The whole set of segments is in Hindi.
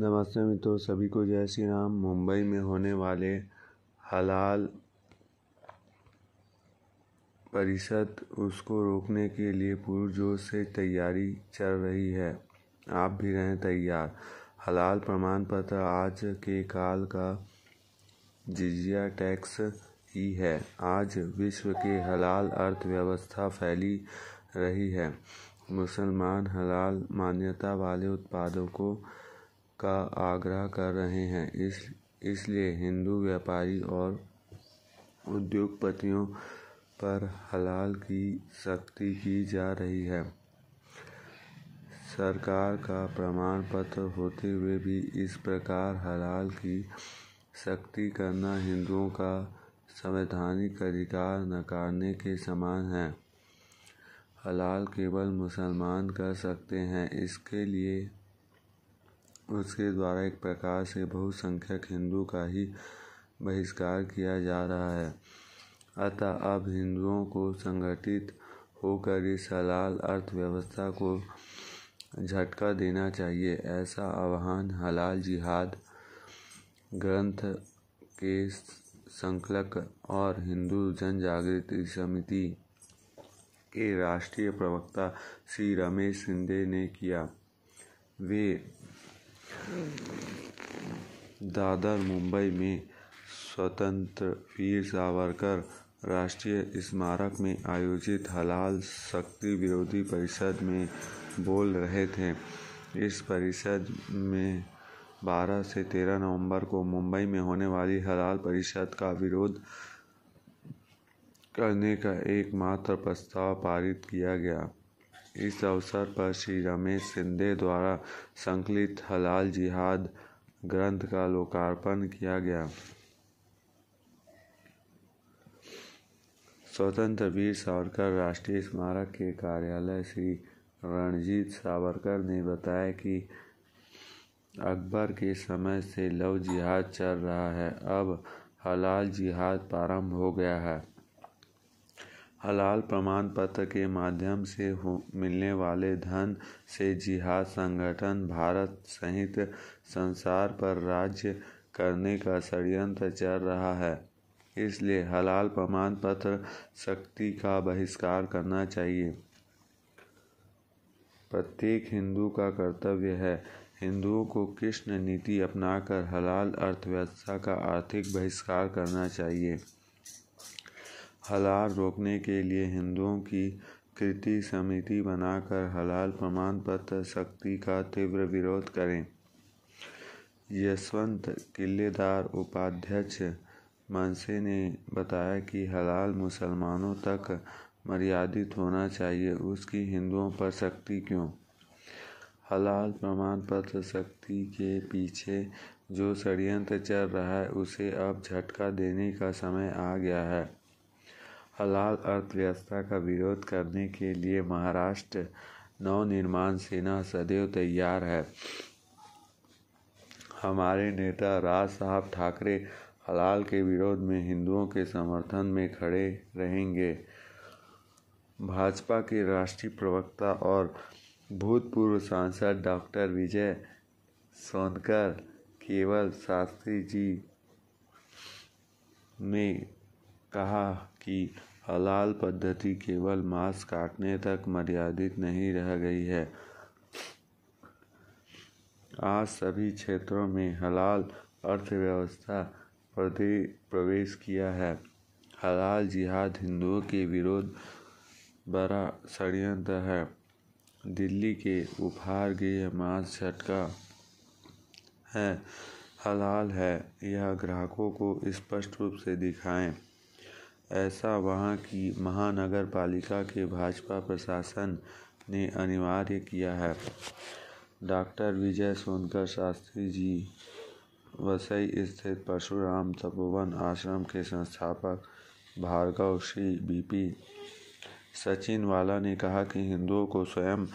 नमस्ते मित्रों सभी को जय श्री राम मुंबई में होने वाले हलाल परिषद उसको रोकने के लिए पुरजोर से तैयारी चल रही है आप भी रहें तैयार हलाल प्रमाण पत्र आज के काल का जिजिया टैक्स ही है आज विश्व के हलाल अर्थव्यवस्था फैली रही है मुसलमान हलाल मान्यता वाले उत्पादों को का आग्रह कर रहे हैं इस इसलिए हिंदू व्यापारी और उद्योगपतियों पर हलाल की सख्ती की जा रही है सरकार का प्रमाण पत्र होते हुए भी इस प्रकार हलाल की सख्ती करना हिंदुओं का संवैधानिक अधिकार नकारने के समान है हलाल केवल मुसलमान कर सकते हैं इसके लिए उसके द्वारा एक प्रकार से बहुसंख्यक हिंदू का ही बहिष्कार किया जा रहा है अतः अब हिंदुओं को संगठित होकर इस हलाल अर्थव्यवस्था को झटका देना चाहिए ऐसा आह्वान हलाल जिहाद ग्रंथ के संकलक और हिंदू जन जागृति समिति के राष्ट्रीय प्रवक्ता श्री रमेश शिंदे ने किया वे दादर मुंबई में स्वतंत्र वीर सावरकर राष्ट्रीय स्मारक में आयोजित हलाल शक्ति विरोधी परिषद में बोल रहे थे इस परिषद में 12 से 13 नवंबर को मुंबई में होने वाली हलाल परिषद का विरोध करने का एकमात्र प्रस्ताव पारित किया गया इस अवसर पर श्री रमेश सिंधे द्वारा संकलित हलाल जिहाद ग्रंथ का लोकार्पण किया गया स्वतंत्र वीर सावरकर राष्ट्रीय स्मारक के कार्यालय श्री रणजीत सावरकर ने बताया कि अकबर के समय से लव जिहाद चल रहा है अब हलाल जिहाद प्रारंभ हो गया है हलाल प्रमाण पत्र के माध्यम से मिलने वाले धन से जिहाद संगठन भारत सहित संसार पर राज्य करने का षड्यंत्र चल रहा है इसलिए हलाल प्रमाण पत्र शक्ति का बहिष्कार करना चाहिए प्रत्येक हिंदू का कर्तव्य है हिंदुओं को कृष्ण नीति अपनाकर हलाल अर्थव्यवस्था का आर्थिक बहिष्कार करना चाहिए हलाल रोकने के लिए हिंदुओं की कृति समिति बनाकर हलाल प्रमाण पत्र शक्ति का तीव्र विरोध करें यशवंत किलेदार उपाध्यक्ष मानसे ने बताया कि हलाल मुसलमानों तक मर्यादित होना चाहिए उसकी हिंदुओं पर शक्ति क्यों हलाल प्रमाण पत्र शक्ति के पीछे जो षडयंत्र चल रहा है उसे अब झटका देने का समय आ गया है हलाल अर्थव्यवस्था का विरोध करने के लिए महाराष्ट्र नवनिर्माण सेना सदैव तैयार है हमारे नेता राज साहब ठाकरे हलाल के विरोध में हिंदुओं के समर्थन में खड़े रहेंगे भाजपा के राष्ट्रीय प्रवक्ता और भूतपूर्व सांसद डॉक्टर विजय सोनकर केवल शास्त्री जी ने कहा कि हलाल पद्धति केवल मांस काटने तक मर्यादित नहीं रह गई है आज सभी क्षेत्रों में हलाल अर्थव्यवस्था प्रति प्रवेश किया है हलाल जिहाद हिंदुओं के विरोध बड़ा षडयंत्र है दिल्ली के उपहार गृह मांस झटका है हलाल है यह ग्राहकों को स्पष्ट रूप से दिखाएं ऐसा वहाँ की महानगर पालिका के भाजपा प्रशासन ने अनिवार्य किया है डॉक्टर विजय सोनकर शास्त्री जी वसई स्थित परशुराम तपोवन आश्रम के संस्थापक भार्गव श्री बीपी सचिन वाला ने कहा कि हिंदुओं को स्वयं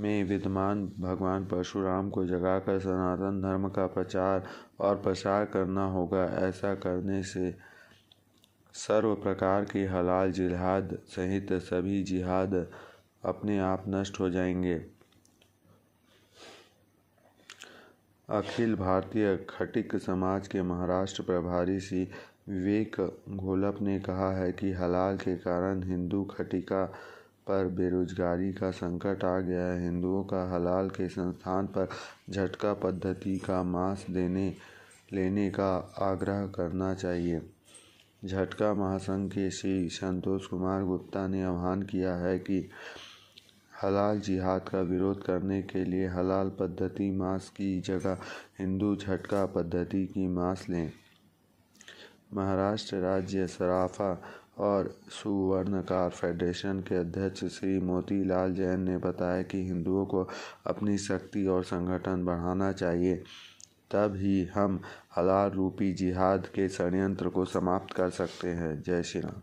में विद्यमान भगवान परशुराम को जगाकर सनातन धर्म का प्रचार और प्रसार करना होगा ऐसा करने से सर्व प्रकार की हलाल जिहाद सहित सभी जिहाद अपने आप नष्ट हो जाएंगे अखिल भारतीय खटिक समाज के महाराष्ट्र प्रभारी श्री विवेक घोलप ने कहा है कि हलाल के कारण हिंदू खटिका पर बेरोजगारी का संकट आ गया है हिंदुओं का हलाल के संस्थान पर झटका पद्धति का मांस देने लेने का आग्रह करना चाहिए झटका महासंघ के श्री संतोष कुमार गुप्ता ने आह्वान किया है कि हलाल जिहाद का विरोध करने के लिए हलाल पद्धति मांस की जगह हिंदू झटका पद्धति की मांस लें महाराष्ट्र राज्य सराफा और सुवर्णकार फेडरेशन के अध्यक्ष श्री मोतीलाल जैन ने बताया कि हिंदुओं को अपनी शक्ति और संगठन बढ़ाना चाहिए तब ही हम हलाल रूपी जिहाद के षडयंत्र को समाप्त कर सकते हैं जय श्री राम